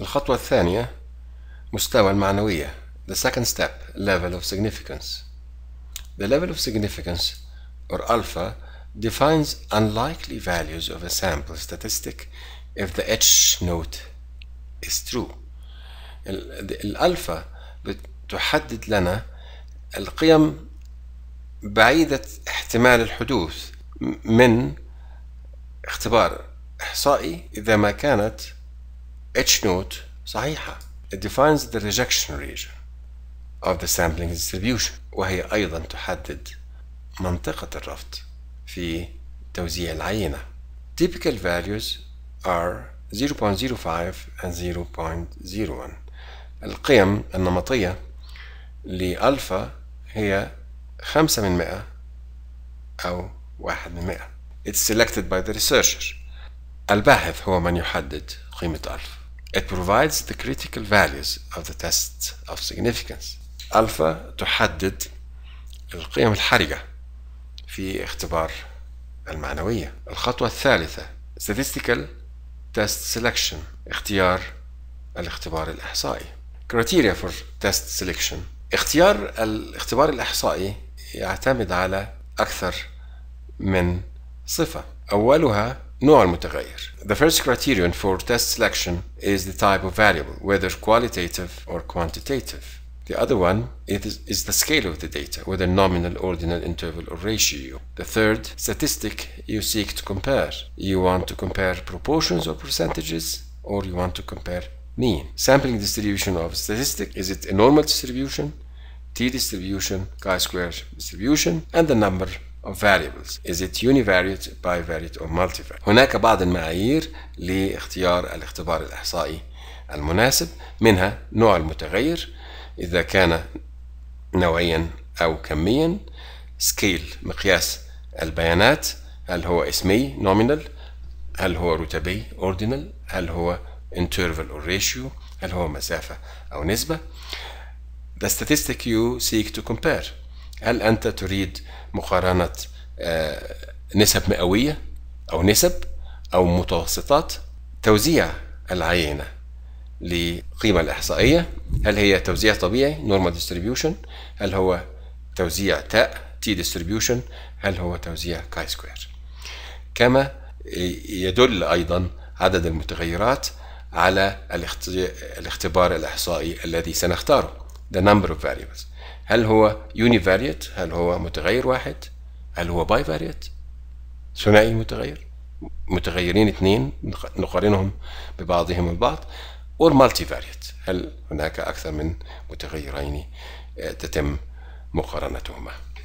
الخطوة الثانية مستوى المعنوية The second step level of significance The level of significance or alpha defines unlikely values of a sample statistic if the H note is true الألفا بتحدد لنا القيم بعيدة احتمال الحدوث من اختبار إحصائي إذا ما كانت H note صحيحة It defines the rejection region of the sampling distribution وهي أيضا تحدد منطقة الرفض في توزيع العينة Typical values are 0.05 and 0.01 القيم النمطية لألفا هي 5 من 100 أو 1 من 100 It's selected by the researcher الباحث هو من يحدد قيمة ألفا It provides the critical values of the test of significance. ألفا تحدد القيم الحرجة في اختبار المعنوية. الخطوة الثالثة statistical test selection اختيار الاختبار الإحصائي. Criteria for test selection اختيار الاختبار الإحصائي يعتمد على أكثر من صفة أولها نوع المتغير. The first criterion for test selection is the type of variable, whether qualitative or quantitative. The other one is the scale of the data, whether nominal, ordinal, interval, or ratio. The third statistic you seek to compare. You want to compare proportions or percentages, or you want to compare mean. Sampling distribution of statistic is it a normal distribution, t distribution, chi-square distribution, and the number of variables is it univariate bivariate or multivariate هناك بعض المعايير لاختيار الاختبار الإحصائي المناسب منها نوع المتغير إذا كان نوعيا أو كميا سكيل مقياس البيانات هل هو اسمي نومينال هل هو رتبي اوردينال هل هو interval or ratio هل هو مسافة أو نسبة The statistic you seek to compare هل انت تريد مقارنه آه، نسب مئويه او نسب او متوسطات توزيع العينه للقيمه الاحصائيه هل هي توزيع طبيعي نورمال distribution هل هو توزيع تاء تي distribution هل هو توزيع كاي سكوير كما يدل ايضا عدد المتغيرات على الاختبار الاحصائي الذي سنختاره the number of variables هل هو يونيفاريت هل هو متغير واحد هل هو باي فاريت ثنائي متغير متغيرين اثنين نقارنهم ببعضهم البعض والمالتي فاريت هل هناك أكثر من متغيرين آه، تتم مقارنتهما